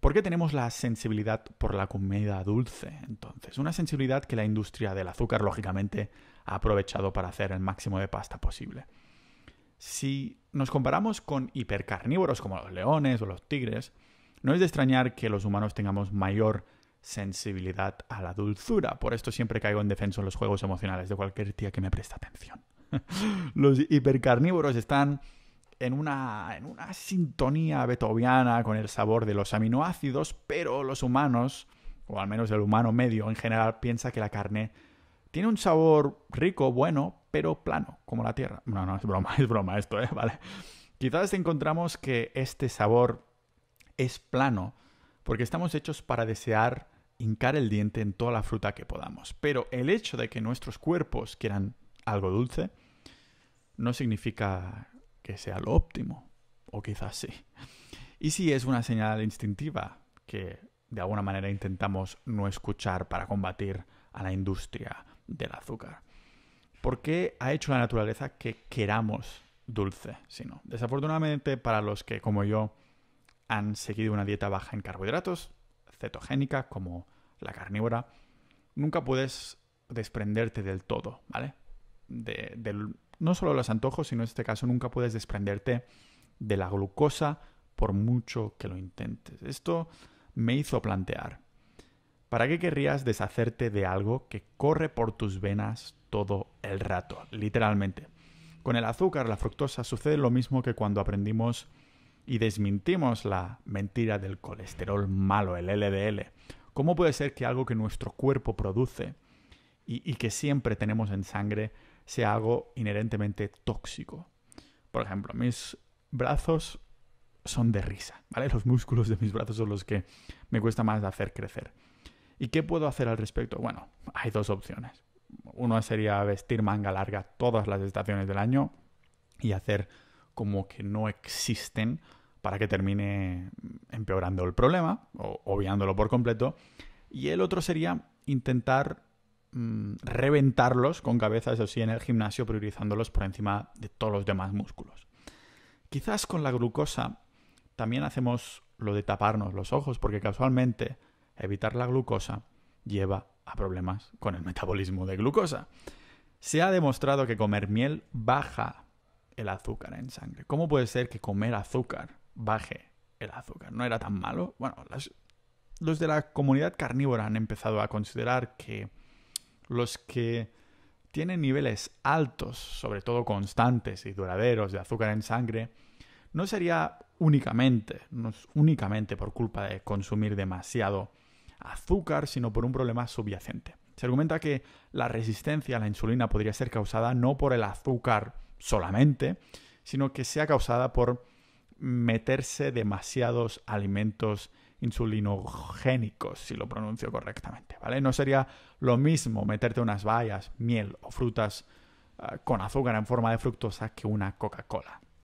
¿Por qué tenemos la sensibilidad por la comida dulce? Entonces, una sensibilidad que la industria del azúcar, lógicamente, ha aprovechado para hacer el máximo de pasta posible. Si nos comparamos con hipercarnívoros como los leones o los tigres, no es de extrañar que los humanos tengamos mayor sensibilidad a la dulzura. Por esto siempre caigo en defenso en los juegos emocionales de cualquier tía que me presta atención. los hipercarnívoros están en una, en una sintonía betoviana con el sabor de los aminoácidos, pero los humanos, o al menos el humano medio en general, piensa que la carne tiene un sabor rico, bueno, pero plano, como la tierra. No, no, es broma, es broma esto, ¿eh? Vale. Quizás encontramos que este sabor es plano, porque estamos hechos para desear hincar el diente en toda la fruta que podamos. Pero el hecho de que nuestros cuerpos quieran algo dulce no significa que sea lo óptimo, o quizás sí. Y si es una señal instintiva que de alguna manera intentamos no escuchar para combatir a la industria del azúcar. ¿Por qué ha hecho la naturaleza que queramos dulce? sino desafortunadamente para los que como yo han seguido una dieta baja en carbohidratos, cetogénica como la carnívora, nunca puedes desprenderte del todo, ¿vale? De, no solo los antojos, sino en este caso nunca puedes desprenderte de la glucosa por mucho que lo intentes. Esto me hizo plantear, ¿para qué querrías deshacerte de algo que corre por tus venas todo el rato? Literalmente. Con el azúcar, la fructosa, sucede lo mismo que cuando aprendimos y desmintimos la mentira del colesterol malo, el LDL. ¿Cómo puede ser que algo que nuestro cuerpo produce y, que siempre tenemos en sangre sea algo inherentemente tóxico. Por ejemplo, mis brazos son de risa, ¿vale? Los músculos de mis brazos son los que me cuesta más hacer crecer. ¿Y qué puedo hacer al respecto? Bueno, hay dos opciones. Uno sería vestir manga larga todas las estaciones del año y hacer como que no existen para que termine empeorando el problema o obviándolo por completo. Y el otro sería intentar Mm, reventarlos con cabezas eso sí, en el gimnasio, priorizándolos por encima de todos los demás músculos. Quizás con la glucosa también hacemos lo de taparnos los ojos, porque casualmente evitar la glucosa lleva a problemas con el metabolismo de glucosa. Se ha demostrado que comer miel baja el azúcar en sangre. ¿Cómo puede ser que comer azúcar baje el azúcar? ¿No era tan malo? Bueno, los de la comunidad carnívora han empezado a considerar que los que tienen niveles altos, sobre todo constantes y duraderos de azúcar en sangre, no sería únicamente, no únicamente por culpa de consumir demasiado azúcar, sino por un problema subyacente. Se argumenta que la resistencia a la insulina podría ser causada no por el azúcar solamente, sino que sea causada por meterse demasiados alimentos insulinogénicos, si lo pronuncio correctamente, ¿vale? No sería lo mismo meterte unas bayas, miel o frutas ah, con azúcar en forma de fructosa que una Coca-Cola.